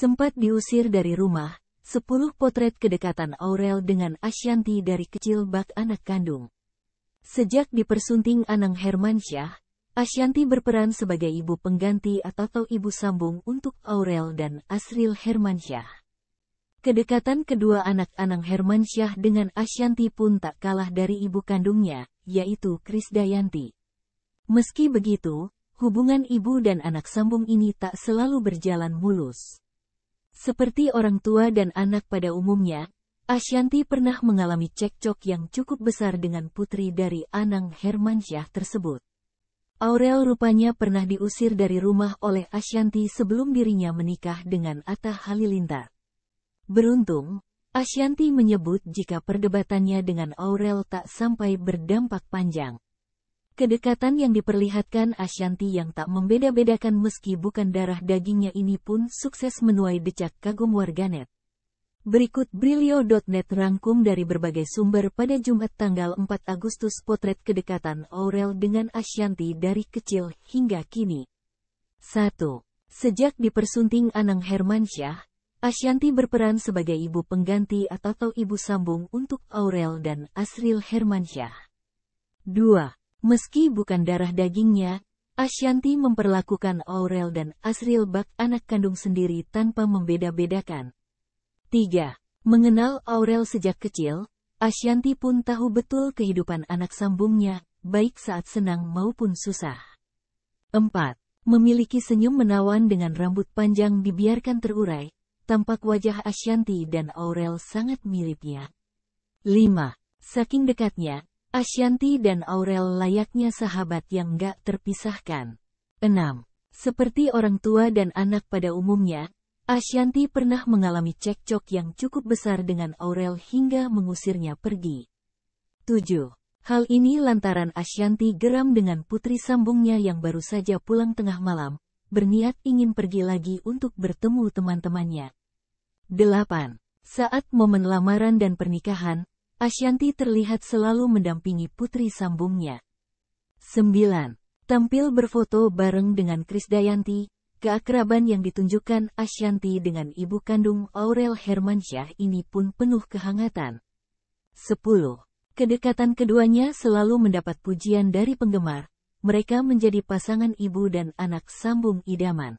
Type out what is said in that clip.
Sempat diusir dari rumah, 10 potret kedekatan Aurel dengan Ashanti dari kecil bak anak kandung. Sejak dipersunting Anang Hermansyah, Ashanti berperan sebagai ibu pengganti atau ibu sambung untuk Aurel dan Asril Hermansyah. Kedekatan kedua anak Anang Hermansyah dengan Ashanti pun tak kalah dari ibu kandungnya, yaitu Dayanti. Meski begitu, hubungan ibu dan anak sambung ini tak selalu berjalan mulus. Seperti orang tua dan anak pada umumnya, Ashanti pernah mengalami cekcok yang cukup besar dengan putri dari Anang Hermansyah tersebut. Aurel rupanya pernah diusir dari rumah oleh Ashanti sebelum dirinya menikah dengan Atta Halilintar. Beruntung, Ashanti menyebut jika perdebatannya dengan Aurel tak sampai berdampak panjang. Kedekatan yang diperlihatkan Ashanti yang tak membeda-bedakan meski bukan darah dagingnya ini pun sukses menuai decak kagum warganet. Berikut Brilio.net rangkum dari berbagai sumber pada Jumat tanggal 4 Agustus potret kedekatan Aurel dengan Ashanti dari kecil hingga kini. 1. Sejak dipersunting Anang Hermansyah, Ashanti berperan sebagai ibu pengganti atau ibu sambung untuk Aurel dan Asril Hermansyah. 2. Meski bukan darah dagingnya, Ashanti memperlakukan Aurel dan Asril bak anak kandung sendiri tanpa membeda-bedakan. 3. Mengenal Aurel sejak kecil, Ashanti pun tahu betul kehidupan anak sambungnya, baik saat senang maupun susah. 4. Memiliki senyum menawan dengan rambut panjang dibiarkan terurai, tampak wajah Ashanti dan Aurel sangat miripnya. 5. Saking dekatnya, Ashanti dan Aurel layaknya sahabat yang gak terpisahkan. 6. Seperti orang tua dan anak pada umumnya, Ashanti pernah mengalami cekcok yang cukup besar dengan Aurel hingga mengusirnya pergi. 7. Hal ini lantaran Ashanti geram dengan putri sambungnya yang baru saja pulang tengah malam, berniat ingin pergi lagi untuk bertemu teman-temannya. 8. Saat momen lamaran dan pernikahan, Ashanti terlihat selalu mendampingi putri sambungnya. 9. Tampil berfoto bareng dengan Krisdayanti, keakraban yang ditunjukkan Ashanti dengan ibu kandung Aurel Hermansyah ini pun penuh kehangatan. 10. Kedekatan keduanya selalu mendapat pujian dari penggemar. Mereka menjadi pasangan ibu dan anak sambung idaman.